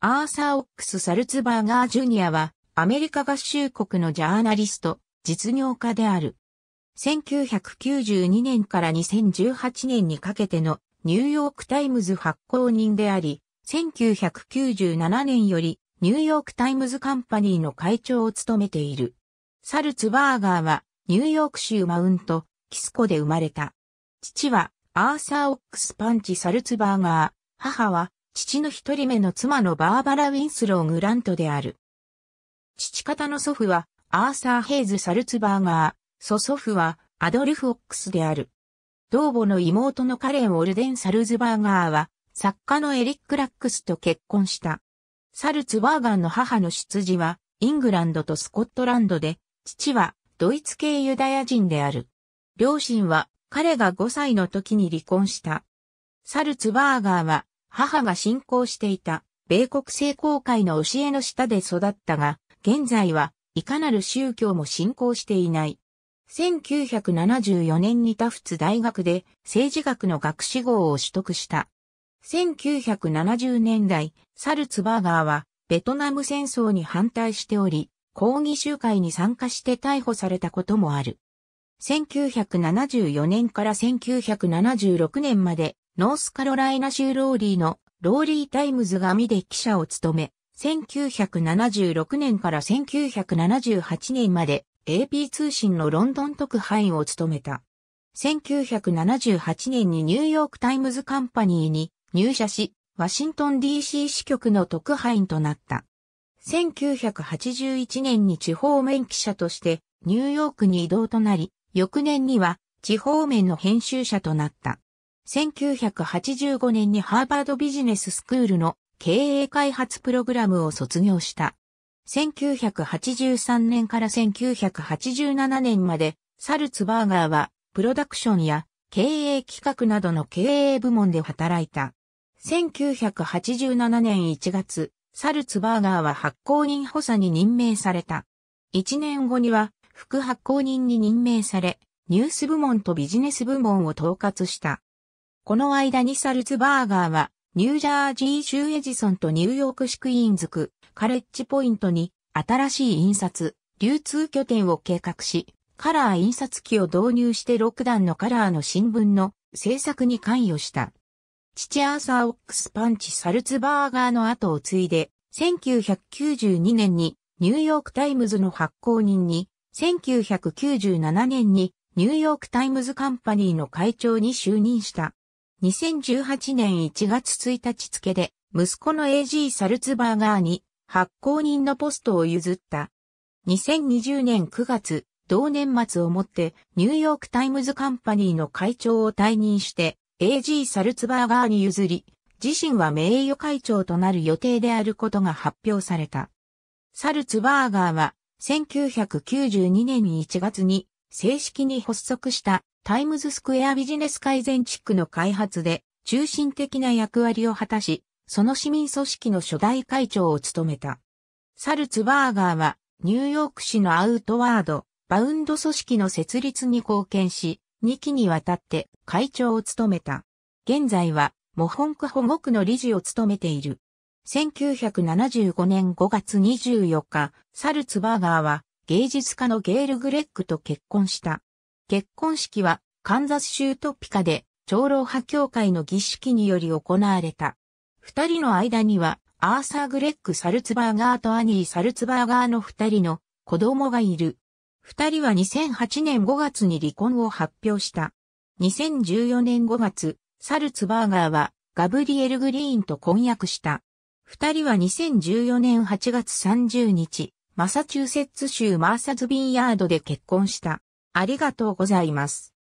アーサー・オックス・サルツバーガー・ジュニアは、アメリカ合衆国のジャーナリスト、実業家である。1992年から2018年にかけてのニューヨークタイムズ発行人であり、1997年よりニューヨークタイムズカンパニーの会長を務めている。サルツバーガーはニューヨーク州マウント、キスコで生まれた。父はアーサー・オックス・パンチ・サルツバーガー、母は父の一人目の妻のバーバラ・ウィンスロー・グラントである。父方の祖父は、アーサー・ヘイズ・サルツバーガー、祖祖父は、アドルフ・オックスである。同母の妹のカレン・オルデン・サルツバーガーは、作家のエリック・ラックスと結婚した。サルツバーガーの母の出自は、イングランドとスコットランドで、父は、ドイツ系ユダヤ人である。両親は、彼が5歳の時に離婚した。サルツバーガーは、母が信仰していた米国聖公会の教えの下で育ったが、現在はいかなる宗教も信仰していない。1974年にタフツ大学で政治学の学士号を取得した。1970年代、サルツバーガーはベトナム戦争に反対しており、抗議集会に参加して逮捕されたこともある。1974年から1976年までノースカロライナ州ローリーのローリータイムズ紙で記者を務め、1976年から1978年まで AP 通信のロンドン特派員を務めた。1978年にニューヨークタイムズカンパニーに入社し、ワシントン DC 支局の特派員となった。1981年に地方面記者としてニューヨークに移動となり、翌年には地方面の編集者となった。1985年にハーバードビジネススクールの経営開発プログラムを卒業した。1983年から1987年まで、サルツバーガーは、プロダクションや経営企画などの経営部門で働いた。1987年1月、サルツバーガーは発行人補佐に任命された。1年後には、副発行人に任命され、ニュース部門とビジネス部門を統括した。この間にサルツバーガーは、ニュージャージー州エジソンとニューヨーク市クイーンズ区、カレッジポイントに、新しい印刷、流通拠点を計画し、カラー印刷機を導入して6段のカラーの新聞の制作に関与した。父アーサー・オックス・パンチ・サルツバーガーの後を継いで、1992年にニューヨーク・タイムズの発行人に、1997年にニューヨーク・タイムズ・カンパニーの会長に就任した。2018年1月1日付で、息子の AG サルツバーガーに発行人のポストを譲った。2020年9月、同年末をもってニューヨークタイムズカンパニーの会長を退任して AG サルツバーガーに譲り、自身は名誉会長となる予定であることが発表された。サルツバーガーは1992年1月に正式に発足したタイムズスクエアビジネス改善地区の開発で中心的な役割を果たし、その市民組織の初代会長を務めた。サルツバーガーはニューヨーク市のアウトワード、バウンド組織の設立に貢献し、2期にわたって会長を務めた。現在は、モホンク保護区の理事を務めている。1975年5月24日、サルツバーガーは芸術家のゲール・グレッグと結婚した。結婚式はカンザス州トピカで長老派協会の儀式により行われた。二人の間にはアーサー・グレッグ・サルツバーガーとアニー・サルツバーガーの二人の子供がいる。二人は2008年5月に離婚を発表した。2014年5月、サルツバーガーはガブリエル・グリーンと婚約した。二人は2014年8月30日、マサチューセッツ州マーサズビンヤードで結婚した。ありがとうございます。